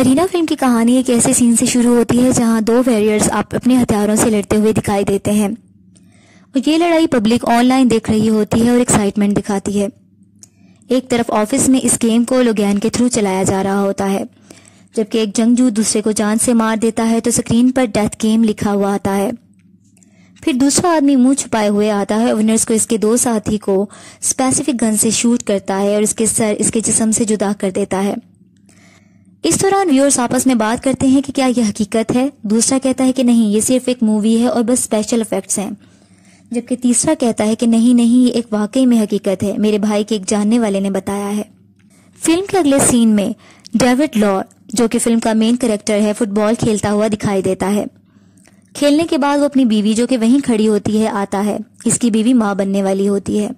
arena film की कहानी एक ऐसे सीन से शुरू होती है जहां दो वेरियर्स आप अपने हथियारों से लड़ते हुए दिखाई देते हैं और ये लड़ाई पब्लिक ऑनलाइन देख रही होती है और एक्साइटमेंट दिखाती है एक तरफ ऑफिस में इस गेम को लोगैन के थ्रू चलाया जा रहा होता है जबकि एक जंगजू दूसरे को जान से मार देता है तो स्क्रीन पर डेथ गेम लिखा हुआ आता है फिर दूसरा आदमी मुंह छुपाए हुए आता है विनर्स को इसके दो साथी को स्पेसिफिक गन से शूट करता है और इसके सर इसके जिसम से जुदा कर देता है इस दौरान व्यूअर्स आपस में बात करते हैं कि क्या यह हकीकत है दूसरा कहता है कि नहीं ये सिर्फ एक मूवी है और बस स्पेशल इफेक्ट्स हैं जबकि तीसरा कहता है कि नहीं नहीं ये एक वाकई में हकीकत है मेरे भाई के एक जानने वाले ने बताया है फिल्म के अगले सीन में डेविड लॉर जो कि फिल्म का मेन करेक्टर है फुटबॉल खेलता हुआ दिखाई देता है खेलने के बाद वो अपनी बीवी जो कि वहीं खड़ी होती है आता है इसकी बीवी माँ बनने वाली होती है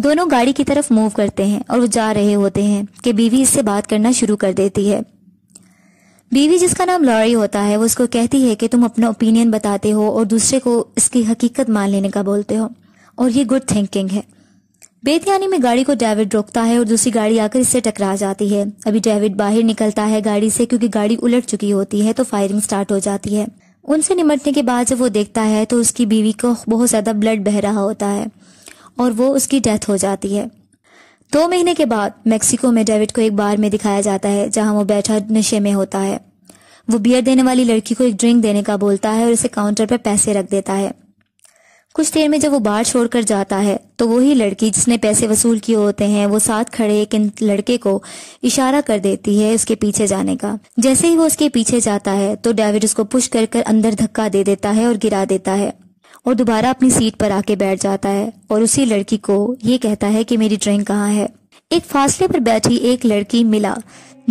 दोनों गाड़ी की तरफ मूव करते हैं और वो जा रहे होते हैं कि बीवी इससे बात करना शुरू कर देती है बीवी जिसका नाम लॉरी होता है वो उसको कहती है कि तुम अपना ओपिनियन बताते हो और दूसरे को इसकी हकीकत मान लेने का बोलते हो और ये गुड थिंकिंग है बेतियानी में गाड़ी को डेविड रोकता है और दूसरी गाड़ी आकर इससे टकरा जाती है अभी डेविड बाहर निकलता है गाड़ी से क्योंकि गाड़ी उलट चुकी होती है तो फायरिंग स्टार्ट हो जाती है उनसे निमटने के बाद जब वो देखता है तो उसकी बीवी को बहुत ज्यादा ब्लड बह रहा होता है और वो उसकी डेथ हो जाती है दो महीने के बाद मेक्सिको में डेविड को एक बार में दिखाया जाता है जहां वो बैठा नशे में होता है वो बियर देने वाली लड़की को एक ड्रिंक देने का बोलता है और उसे काउंटर पर पैसे रख देता है कुछ देर में जब वो बाहर छोड़कर जाता है तो वही लड़की जिसने पैसे वसूल किए होते हैं वो साथ खड़े एक लड़के को इशारा कर देती है उसके पीछे जाने का जैसे ही वो उसके पीछे जाता है तो डेविड उसको पुश कर कर अंदर धक्का दे देता है और गिरा देता है और दोबारा अपनी सीट पर आके बैठ जाता है और उसी लड़की को ये कहता है कि मेरी ड्रिंक कहाँ है एक फासले पर बैठी एक लड़की मिला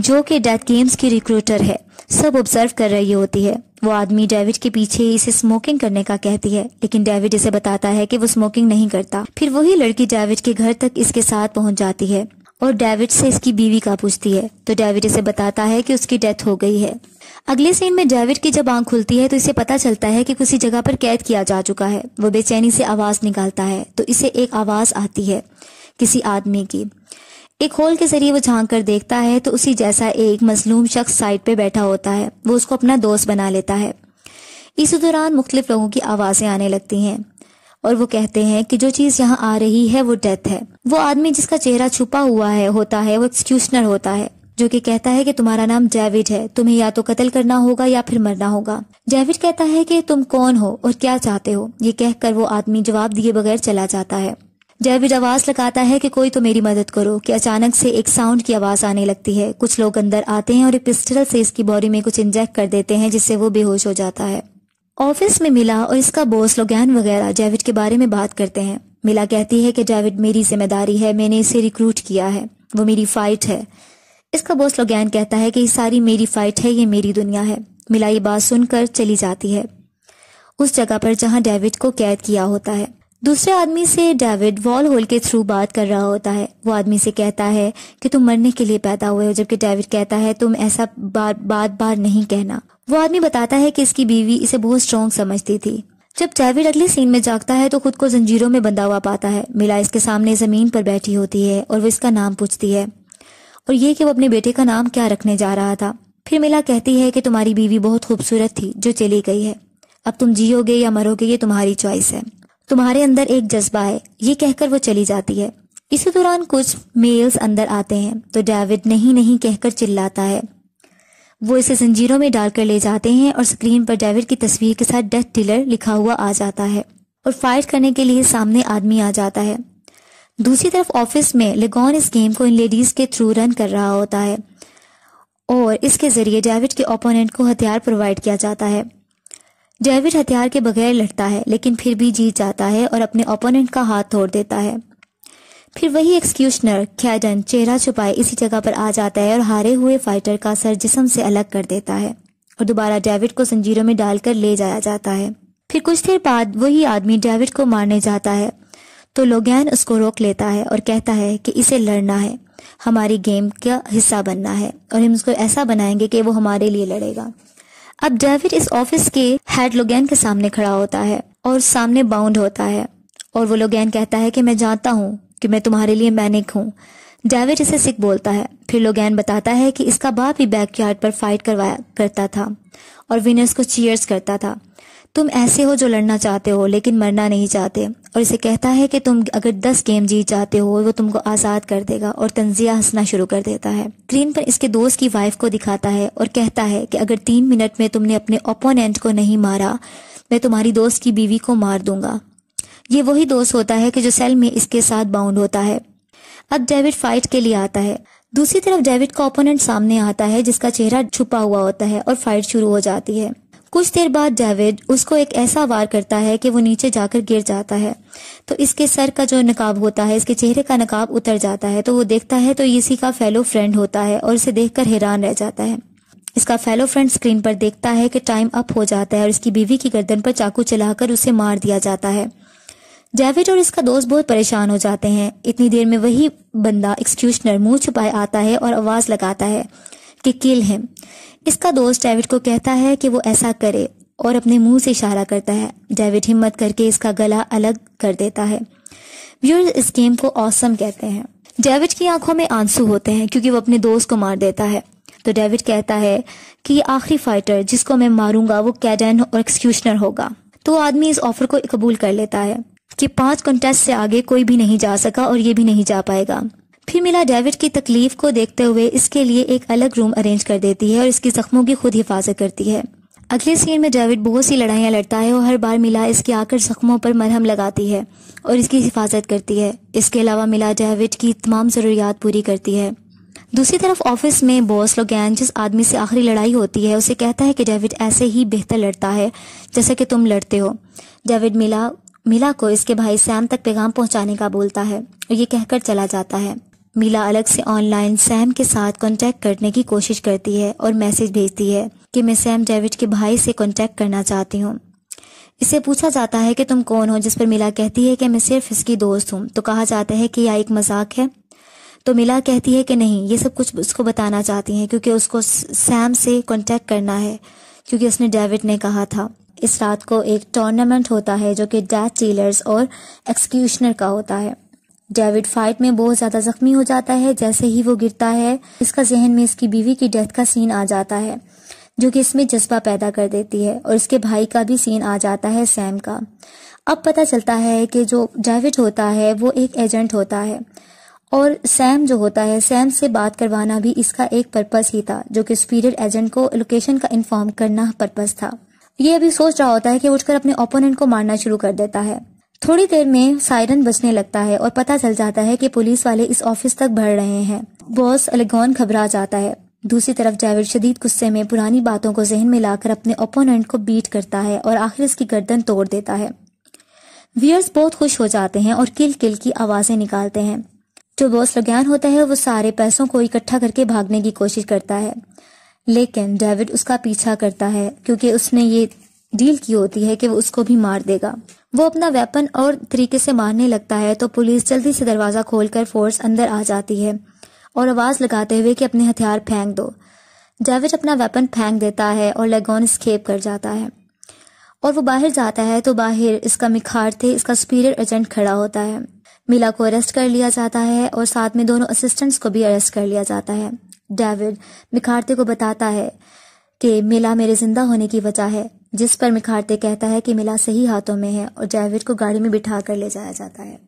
जो कि डेथ गेम्स की रिक्रूटर है सब ऑब्जर्व कर रही होती है वो आदमी डेविड के पीछे इसे स्मोकिंग करने का कहती है लेकिन डेविड इसे बताता है कि वो स्मोकिंग नहीं करता फिर वही लड़की डेविड के घर तक इसके साथ पहुंच जाती है और डेविड से इसकी बीवी का पूछती है तो डेविड इसे बताता है कि उसकी डेथ हो गई है अगले सीन में डेविड की जब आंख खुलती है तो इसे पता चलता है कि किसी जगह पर कैद किया जा चुका है वो बेचैनी से आवाज निकालता है तो इसे एक आवाज आती है किसी आदमी की एक होल के जरिए वो झांक कर देखता है तो उसी जैसा एक मजलूम शख्स साइड पे बैठा होता है वो उसको अपना दोस्त बना लेता है इसी दौरान मुख्तलिफ लोगों की आवाज़ें आने लगती हैं और वो कहते हैं कि जो चीज यहाँ आ रही है वो डेथ है वो आदमी जिसका चेहरा छुपा हुआ है होता है वो एक्सक्यूशनर होता है जो कि कहता है कि तुम्हारा नाम जैविड है तुम्हें या तो कत्ल करना होगा या फिर मरना होगा जैविड कहता है कि तुम कौन हो और क्या चाहते हो ये कहकर वो आदमी जवाब दिए बगैर चला जाता है जैविड आवाज लगाता है कि कोई तो मेरी मदद करो कि अचानक से एक साउंड की आवाज आने लगती है कुछ लोग अंदर आते हैं और एक पिस्टल से इसकी बॉडी में कुछ इंजेक्ट कर देते हैं जिससे वो बेहोश हो जाता है ऑफिस में मिला और इसका बॉस लोगैन वगैरह जावेद के बारे में बात करते हैं मिला कहती है कि जावेद मेरी जिम्मेदारी है मैंने इसे रिक्रूट किया है वो मेरी फाइट है इसका बॉस लोगैन कहता है कि ये सारी मेरी फाइट है ये मेरी दुनिया है मिला ये बात सुनकर चली जाती है उस जगह पर जहां डेविड को कैद किया होता है दूसरे आदमी से डेविड वॉल होल के थ्रू बात कर रहा होता है वो आदमी से कहता है कि तुम मरने के लिए पैदा हुए हो जबकि डेविड कहता है तुम ऐसा बार बार बार नहीं कहना वो आदमी बताता है कि इसकी बीवी इसे बहुत स्ट्रॉन्ग समझती थी जब डेविड अगले सीन में जागता है तो खुद को जंजीरों में बंधा हुआ पाता है मिला इसके सामने जमीन पर बैठी होती है और वो इसका नाम पूछती है और ये कि वो अपने बेटे का नाम क्या रखने जा रहा था फिर मिला कहती है कि तुम्हारी बीवी बहुत खूबसूरत थी जो चली गई है अब तुम जियोगे या मरोगे ये तुम्हारी चॉइस है तुम्हारे अंदर एक जज्बा है ये कहकर वो चली जाती है इसी दौरान कुछ मेल्स अंदर आते हैं तो डेविड नहीं नहीं कहकर चिल्लाता है वो इसे जंजीरों में डालकर ले जाते हैं और स्क्रीन पर डेविड की तस्वीर के साथ डेथ डीलर लिखा हुआ आ जाता है और फायर करने के लिए सामने आदमी आ जाता है दूसरी तरफ ऑफिस में लेगॉन इस गेम को इन लेडीज के थ्रू रन कर रहा होता है और इसके जरिए डेविड के ओपोनेंट को हथियार प्रोवाइड किया जाता है डेविड हथियार के बगैर लड़ता है लेकिन फिर भी जीत जाता है और अपने ओपोनेंट का हाथ तोड़ देता है फिर वही एक्सक्यूशनर ख्याडन चेहरा छुपाए इसी जगह पर आ जाता है और हारे हुए फाइटर का सर जिसम से अलग कर देता है और दोबारा डेविड को संजीरों में डालकर ले जाया जाता है फिर कुछ देर बाद वही आदमी डेविड को मारने जाता है तो लोगैन उसको रोक लेता है और कहता है कि इसे लड़ना है हमारी गेम का हिस्सा बनना है और हम उसको ऐसा बनाएंगे कि वो हमारे लिए लड़ेगा अब डेविड इस ऑफिस के हेड लोगैन के सामने खड़ा होता है और सामने बाउंड होता है और वो लोगैन कहता है कि मैं जानता हूँ कि मैं तुम्हारे लिए मैनिक हूँ डेविड इसे सिख बोलता है फिर लोगैन बताता है कि इसका बाप भी बैकयार्ड पर फाइट करवाया करता था और विनर्स को चीयर्स करता था तुम ऐसे हो जो लड़ना चाहते हो लेकिन मरना नहीं चाहते और इसे कहता है कि तुम अगर दस गेम जीत जाते हो वो तुमको आज़ाद कर देगा और तंजिया हंसना शुरू कर देता है स्क्रीन पर इसके दोस्त की वाइफ को दिखाता है और कहता है कि अगर तीन मिनट में तुमने अपने ओपोनेंट को नहीं मारा मैं तुम्हारी दोस्त की बीवी को मार दूंगा ये वही दोस्त होता है कि जो सेल में इसके साथ बाउंड होता है अब डेविड फाइट के लिए आता है दूसरी तरफ डेविड का ओपोनेंट सामने आता है जिसका चेहरा छुपा हुआ होता है और फाइट शुरू हो जाती है कुछ देर बाद डेविड उसको एक ऐसा वार करता है कि वो नीचे जाकर गिर जाता है तो इसके सर का जो नकाब होता है इसके चेहरे का नकाब उतर जाता है तो वो देखता है तो इसी का फेलो फ्रेंड होता है और इसे देखकर हैरान रह जाता है इसका फेलो फ्रेंड स्क्रीन पर देखता है कि टाइम अप हो जाता है और इसकी बीवी की गर्दन पर चाकू चलाकर उसे मार दिया जाता है डेविड और इसका दोस्त बहुत परेशान हो जाते हैं इतनी देर में वही बंदा एक्सक्यूशनर मुंह छुपाए आता है और आवाज लगाता है कि किल हिम इसका दोस्त डेविड को कहता है कि वो ऐसा करे और अपने मुंह से इशारा करता है डेविड हिम्मत करके इसका गला अलग कर देता है व्यूअर्स इस गेम को औसम कहते हैं डेविड की आंखों में आंसू होते हैं क्योंकि वो अपने दोस्त को मार देता है तो डेविड कहता है कि ये आखिरी फाइटर जिसको मैं मारूंगा वो कैडन और एक्सक्यूशनर होगा तो आदमी इस ऑफर को कबूल कर लेता है कि पांच कंटेस्ट से आगे कोई भी नहीं जा सका और ये भी नहीं जा पाएगा फिर मिला डेविड की तकलीफ को देखते हुए इसके लिए एक अलग रूम अरेंज कर देती है और इसकी जख्मों की खुद हिफाजत करती है अगले सीन में डेविड बहुत सी लड़ाइयाँ लड़ता है और हर बार मिला इसके आकर जख्मों पर मरहम लगाती है और इसकी हिफाजत करती है इसके अलावा मिला डेविड की तमाम ज़रूरियात पूरी करती है दूसरी तरफ ऑफिस में बॉस लोगैन जिस आदमी से आखिरी लड़ाई होती है उसे कहता है कि डेविड ऐसे ही बेहतर लड़ता है जैसे कि तुम लड़ते हो डेविड मिला मिला को इसके भाई सैम तक पैगाम पहुंचाने का बोलता है और ये कहकर चला जाता है मीला अलग से ऑनलाइन सैम के साथ कांटेक्ट करने की कोशिश करती है और मैसेज भेजती है कि मैं सैम डेविड के भाई से कांटेक्ट करना चाहती हूँ इसे पूछा जाता है कि तुम कौन हो जिस पर मिला कहती है कि मैं सिर्फ इसकी दोस्त हूँ तो कहा जाता है कि यह एक मजाक है तो मिला कहती है कि नहीं ये सब कुछ उसको बताना चाहती हैं क्योंकि उसको सैम से कांटेक्ट करना है क्योंकि उसने डेविड ने कहा था इस रात को एक टूर्नामेंट होता है जो कि डैथ चीलर्स और एक्सक्यूशनर का होता है डेविड फाइट में बहुत ज्यादा जख्मी हो जाता है जैसे ही वो गिरता है इसका जहन में इसकी बीवी की डेथ का सीन आ जाता है जो कि इसमें जज्बा पैदा कर देती है और इसके भाई का भी सीन आ जाता है सैम का अब पता चलता है कि जो डेविड होता है वो एक एजेंट होता है और सैम जो होता है सैम से बात करवाना भी इसका एक पर्पस ही था जो कि स्पीरियड एजेंट को लोकेशन का इन्फॉर्म करना पर्पस था ये अभी सोच रहा होता है कि उठकर अपने ओपोनेंट को मारना शुरू कर देता है थोड़ी देर में सायरन बजने लगता है और पता चल जाता है कि पुलिस वाले इस ऑफिस तक बढ़ रहे हैं बॉस अलगौन घबरा जाता है दूसरी तरफ जावेद शदीद गुस्से में पुरानी बातों को जहन में लाकर अपने ओपोनेंट को बीट करता है और आखिर उसकी गर्दन तोड़ देता है वियर्स बहुत खुश हो जाते हैं और किल किल की आवाज़ें निकालते हैं जो बॉस लगैन होता है वो सारे पैसों को इकट्ठा करके भागने की कोशिश करता है लेकिन डेविड उसका पीछा करता है क्योंकि उसने ये डील की होती है कि वो उसको भी मार देगा वो अपना वेपन और तरीके से मारने लगता है तो पुलिस जल्दी से दरवाजा खोलकर फोर्स अंदर आ जाती है और आवाज लगाते हुए कि अपने हथियार फेंक दो जावेद अपना वेपन फेंक देता है और लेगोन स्केप कर जाता है और वो बाहर जाता है तो बाहर इसका मिखारते इसका सुपीरियर एजेंट खड़ा होता है मिला को अरेस्ट कर लिया जाता है और साथ में दोनों असिस्टेंट्स को भी अरेस्ट कर लिया जाता है डेविड मिखारते को बताता है कि मिला मेरे जिंदा होने की वजह है जिस पर मिखारते कहता है कि मिला सही हाथों में है और ड्राइवर को गाड़ी में बिठा कर ले जाया जाता है